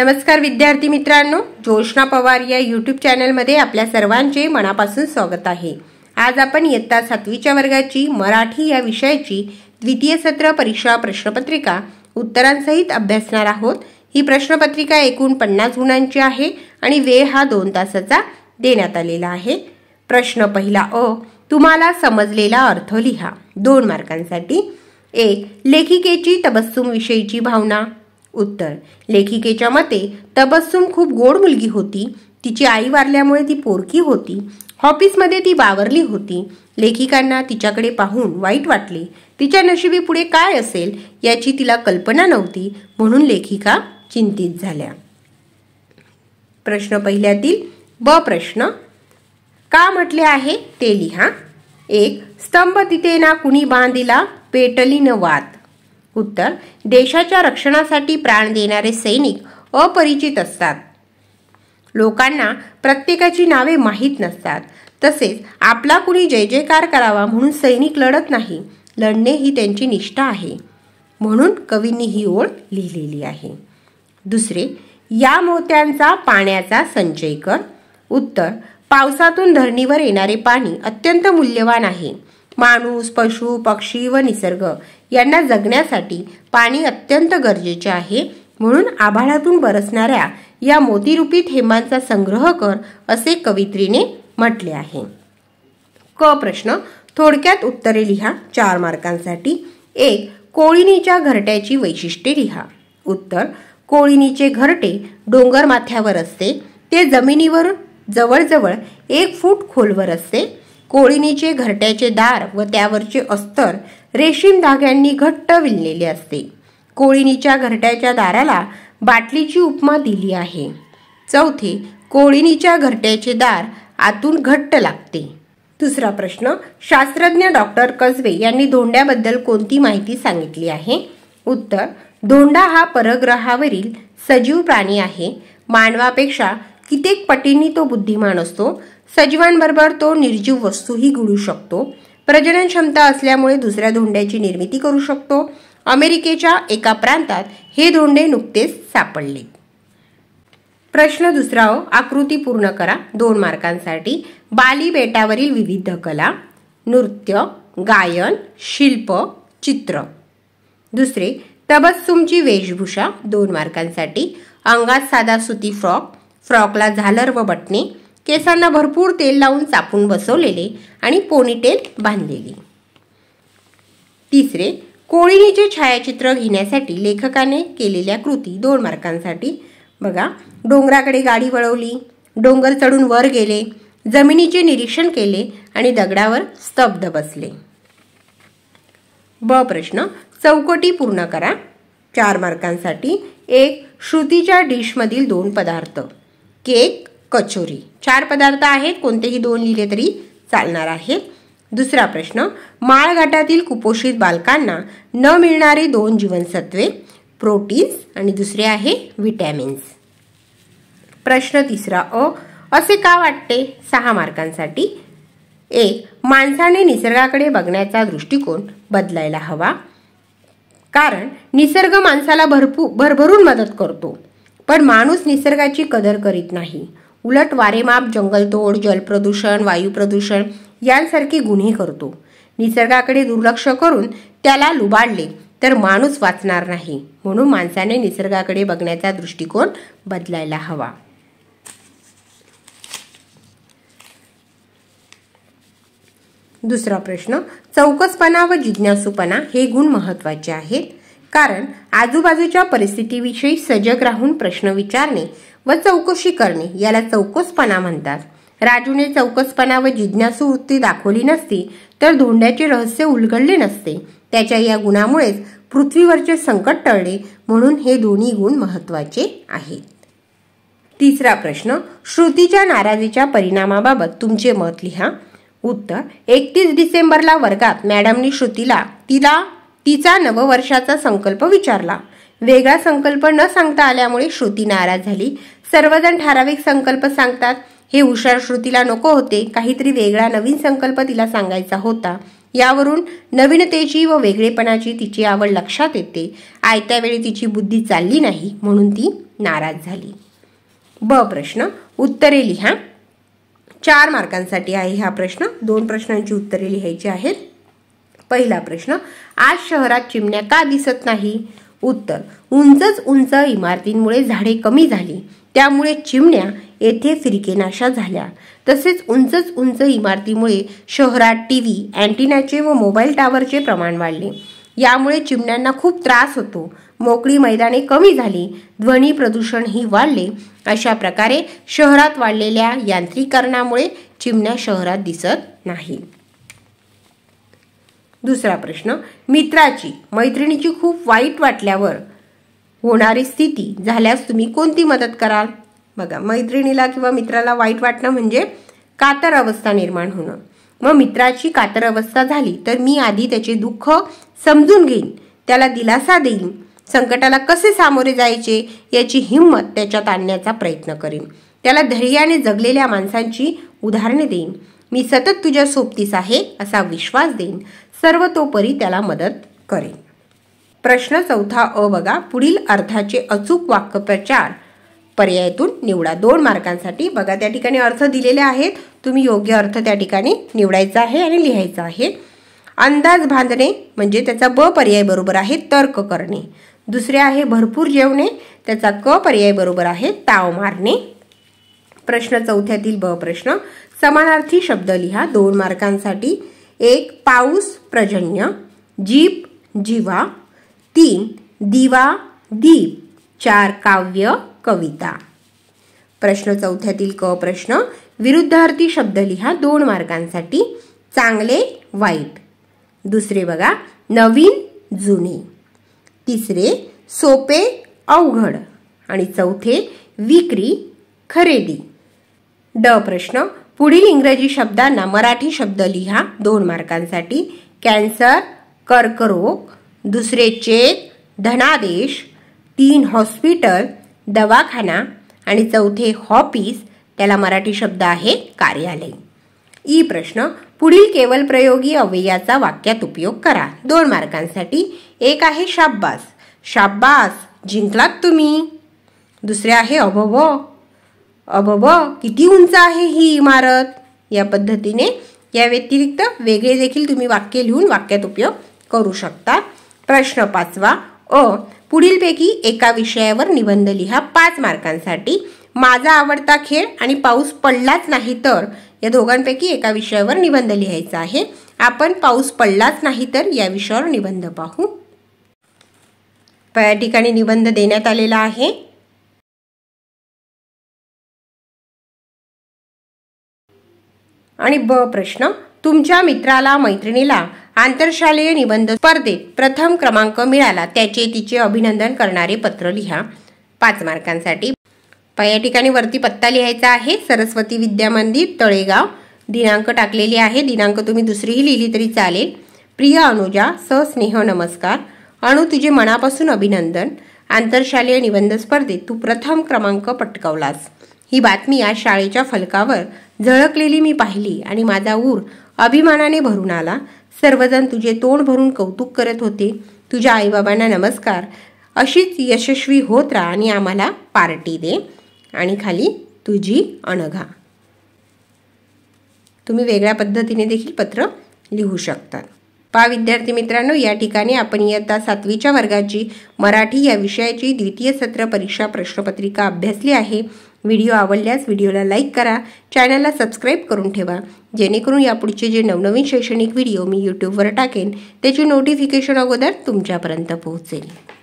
नमस्कार विद्यार्थी मित्रांनो ज्योष्णा पवार या यूट्यूब चॅनलमध्ये आपल्या सर्वांचे मनापासून स्वागत आहे आज आपण इयत्ता सातवीच्या वर्गाची मराठी या विषयाची द्वितीय सत्र परीक्षा प्रश्नपत्रिका उत्तरांसहित अभ्यासणार आहोत ही प्रश्नपत्रिका एकूण पन्नास गुणांची आहे आणि वेळ हा दोन तासाचा देण्यात आलेला आहे प्रश्न पहिला अ तुम्हाला समजलेला अर्थ लिहा दोन मार्कांसाठी एक लेखिकेची तबस्सुम विषयीची भावना उत्तर लेखिकेच्या मते तबस्सुम खूप गोड मुलगी होती तिची आई वारल्यामुळे ती पोरकी होती ऑफिसमध्ये ती बावरली होती लेखिकांना तिच्याकडे पाहून वाईट वाटले तिच्या नशिबी पुढे काय असेल याची तिला कल्पना नव्हती म्हणून लेखिका चिंतित झाल्या प्रश्न पहिल्यातील ब प्रश्न का म्हटले आहे ते लिहा एक स्तंभ तिथे ना कुणी बांधिला पेटली न वात उत्तर देशाच्या रक्षणासाठी प्राण देणारे सैनिक अपरिचित असतात लोकांना प्रत्येकाची नावे माहीत नसतात तसेच आपला कुणी जय जयकार करावा म्हणून सैनिक लढत नाही लढणे ही त्यांची निष्ठा आहे म्हणून कवींनी ही ओळ लिहिलेली आहे दुसरे या मोत्यांचा पाण्याचा संचय कर उत्तर पावसातून धरणीवर येणारे पाणी अत्यंत मूल्यवान आहे माणूस पशु पक्षी व निसर्ग यांना जगण्यासाठी पाणी अत्यंत गरजेचे आहे म्हणून आभाळातून बरसणाऱ्या या मोतीरूपी थेंबांचा संग्रह कर असे कवित्रीने म्हटले आहे क प्रश्न थोडक्यात उत्तरे लिहा चार मार्कांसाठी एक कोळीनीच्या घरट्याची वैशिष्ट्ये लिहा उत्तर कोळीनीचे घरटे डोंगर माथ्यावर असते ते जमिनीवर जवळजवळ एक फूट खोलवर असते कोळीनीचे घरट्याचे दार व त्यावरचे अस्तर रेशीम धाग्यांनी घट्ट विणलेले असते कोळीनीच्या घरट्याच्या दाराला बाटलीची उपमा दिली आहे चौथे कोळिणीच्या घरट्याचे दार आतून घट्ट लागते दुसरा प्रश्न शास्त्रज्ञ डॉक्टर कसबे यांनी धोंड्याबद्दल कोणती माहिती सांगितली आहे उत्तर धोंडा हा परग्रहावरील सजीव प्राणी आहे मानवापेक्षा कित्येक पटींनी तो बुद्धिमान असतो सजीवांबरोबर तो निर्जीव वस्तूही घडू शकतो प्रजनन क्षमता असल्यामुळे दुसऱ्या धोंड्याची निर्मिती करू शकतो अमेरिकेच्या एका प्रांतात हे धोंडे नुकतेच सापडले प्रश्न दुसरा हो, आकृती पूर्ण करा दोन मार्कांसाठी बाली बेटावरील विविध कला नृत्य गायन शिल्प चित्र दुसरे तबस्सुमची वेशभूषा दोन मार्कांसाठी अंगात साधा सुती फ्रॉक फ्रॉकला झालर व बटणे केसांना भरपूर तेल लावून चापून बसवलेले आणि पोनीटेल बांधलेली तिसरे कोळीणीचे छायाचित्र घेण्यासाठी लेखकाने केलेल्या कृती दोन मार्कांसाठी बघा डोंगराकडे गाडी वळवली डोंगर चढून वर गेले जमिनीचे निरीक्षण केले आणि दगडावर स्तब्ध बसले ब प्रश्न चौकटी पूर्ण करा चार मार्कांसाठी एक श्रुतीच्या डिशमधील दोन पदार्थ केक कचोरी चार पदार्थ आहेत कोणतेही दोन लिहिले तरी चालणार आहे दुसरा प्रश्न माळघाटातील कुपोषित बालकांना न मिळणारी दोन जीवनसत्वे प्रोटीन्स आणि दुसरे आहे व्हिटॅमिन्स प्रश्न तिसरा अ असे का वाटते सहा मार्कांसाठी एक माणसाने निसर्गाकडे बघण्याचा दृष्टिकोन बदलायला हवा कारण निसर्ग माणसाला भरपूर भरभरून मदत करतो पण माणूस निसर्गाची कदर करीत नाही उलट वारेमाप जंगलतोड जलप्रदूषण वायू प्रदूषण यांसारखे गुन्हे करतो निसर्गाकडे दुर्लक्ष करून त्याला लुबाडले तर माणूस वाचणार नाही म्हणून माणसाने निसर्गाकडे बघण्याचा दृष्टिकोन बदलायला हवा दुसरा प्रश्न चौकसपणा व जिज्ञासूपणा हे गुण महत्वाचे आहेत कारण आजूबाजूच्या परिस्थितीविषयी सजग राहून प्रश्न विचारणे व चौकशी करणे याला चौकसपणा म्हणतात राजूने चौकसपणा व जिज्ञासू वृत्ती दाखवली नसती तर धोंड्याचे रहस्य उलगडले नसते त्याच्या या गुणामुळे पृथ्वीवरचे संकट टळले म्हणून हे दोन्ही गुण महत्वाचे आहेत तिसरा प्रश्न श्रुतीच्या नाराजीच्या परिणामाबाबत तुमचे मत लिहा उत्तर एकतीस डिसेंबरला वर्गात मॅडमनी श्रुतीला तिला तिचा नववर्षाचा संकल्प विचारला वेगळा संकल्प न सांगता आल्यामुळे श्रुती नाराज झाली सर्वजण ठराविक संकल्प सांगतात हे हुशार श्रुतीला नको होते काहीतरी वेगळा नवीन संकल्प तिला सांगायचा होता यावरून नवीनतेची व वेगळेपणाची तिची आवड लक्षात येते आयत्या वेळी तिची बुद्धी चालली नाही म्हणून ती नाराज झाली ब प्रश्न उत्तरे लिहा चार मार्कांसाठी आहे हा प्रश्न दोन प्रश्नांची उत्तरे लिहायची आहेत पहिला प्रश्न आज शहरात चिमण्या का दिसत नाही उत्तर उंचच उंच इमारतींमुळे झाडे कमी झाली त्यामुळे चिमण्या येथे फिरकेनाशा झाल्या तसेच उंचच उंच इमारतीमुळे शहरात टी व्ही अँटिनाचे व मोबाईल टावरचे प्रमाण वाढले यामुळे चिमण्यांना खूप त्रास होतो मोकळी मैदाने कमी झाली ध्वनी प्रदूषण ही वाढले अशा प्रकारे शहरात वाढलेल्या यांत्रिकरणामुळे चिमण्या शहरात दिसत नाही दुसरा प्रश्न मित्राची मैत्रिणीची खूप वाईट वाटल्यावर होणारी स्थिती झाल्यास तुम्ही कोणती मदत कराल बघा मैत्रिणीला किंवा मित्राला वाईट वाटणं म्हणजे कातर अवस्था निर्माण होणं मग मित्राची कातर अवस्था झाली तर मी आधी त्याचे दुःख समजून घेईन त्याला दिलासा देईन संकटाला कसे सामोरे जायचे याची हिंमत त्याच्यात आणण्याचा प्रयत्न करेन त्याला धैर्याने जगलेल्या माणसांची उदाहरणे देईन मी सतत तुझ्या सोबतीस आहे असा विश्वास देईन सर्वतोपरी त्याला मदत करेन प्रश्न चौथा अ बघा पुढील अर्थाचे अचूक वाक्यप्रचार पर्यायातून निवडा दोन मार्कांसाठी बघा त्या ठिकाणी अर्थ दिलेले आहेत तुम्ही योग्य अर्थ त्या ठिकाणी निवडायचा आहे आणि लिहायचा आहे अंदाज बांधणे म्हणजे त्याचा ब पर्याय बरोबर आहे तर्क करणे दुसरे आहे भरपूर जेवणे त्याचा क पर्याय बरोबर आहे ताव मारणे प्रश्न चौथ्यातील ब प्रश्न समानार्थी शब्द लिहा दोन मार्कांसाठी एक पाऊस प्रजन्य जीप जीवा तीन दिवा दीप चार काव्य कविता प्रश्न चौथ्यातील क प्रश्न विरुद्धार्थी शब्द लिहा दोन मार्गांसाठी चांगले वाईट दुसरे बघा नवीन जुने तिसरे सोपे अवघड आणि चौथे विक्री खरेदी ड प्रश्न पुढील इंग्रजी शब्दांना मराठी शब्द लिहा दोन मार्कांसाठी कॅन्सर कर्करोग दुसरे चेक धनादेश तीन हॉस्पिटल दवाखाना आणि चौथे हॉपीस त्याला मराठी शब्द आहे कार्यालय ई प्रश्न पुढील केवल प्रयोगी अव्ययाचा वाक्यात उपयोग करा दोन मार्कांसाठी एक आहे शाब्बास शाब्बास जिंकलात तुम्ही दुसरे आहे अभव अबब किती उंच आहे ही इमारत या पद्धतीने या व्यतिरिक्त वेगळे देखील तुम्ही वाक्य लिहून वाक्यात उपयोग करू शकता प्रश्न पाचवा अ पुढीलपैकी एका विषयावर निबंध लिहा पाच मार्कांसाठी माझा आवडता खेळ आणि पाऊस पडलाच नाही तर या दोघांपैकी एका विषयावर निबंध लिहायचा आहे आपण पाऊस पडलाच नाही तर या विषयावर निबंध पाहू या ठिकाणी निबंध देण्यात आलेला आहे आणि ब प्रश्न तुमच्या मित्राला मैत्रिणीला आंतरशालेय निबंध स्पर्धेत प्रथम क्रमांक मिळाला त्याचे तिचे अभिनंदन करणारे पत्र लिहा पाच मार्कांसाठी या ठिकाणी वरती पत्ता लिहायचा आहे सरस्वती विद्या मंदिर तळेगाव दिनांक टाकलेली आहे दिनांक तुम्ही दुसरीही लिहिली तरी चालेल प्रिया अनुजा सस्नेह नमस्कार अणु तुझे मनापासून अभिनंदन आंतरशालेय निबंध स्पर्धेत तू प्रथम क्रमांक पटकावलास ही बातमी आज शाळेच्या फलकावर झळकलेली मी पाहिली आणि माझा ऊर अभिमानाने भरून आला सर्वजण तुझे तोंड भरून कौतुक करत होते तुझ्या आईबाबांना नमस्कार अशीच यशस्वी होत राहा आणि आम्हाला पार्टी दे आणि खाली तुझी अणघा तुम्ही वेगळ्या पद्धतीने देखील पत्र लिहू शकतात पा विद्यार्थी मित्रांनो या ठिकाणी आपण इयत्ता सातवीच्या वर्गाची मराठी या विषयाची द्वितीय सत्र परीक्षा प्रश्नपत्रिका अभ्यासली आहे व्हिडिओ आवडल्यास व्हिडिओला लाईक करा चॅनलला सबस्क्राईब करून ठेवा जेणेकरून यापुढचे जे नवनवीन शैक्षणिक व्हिडिओ मी यूट्यूबवर टाकेन त्याची नोटिफिकेशन अगोदर तुमच्यापर्यंत पोहोचेल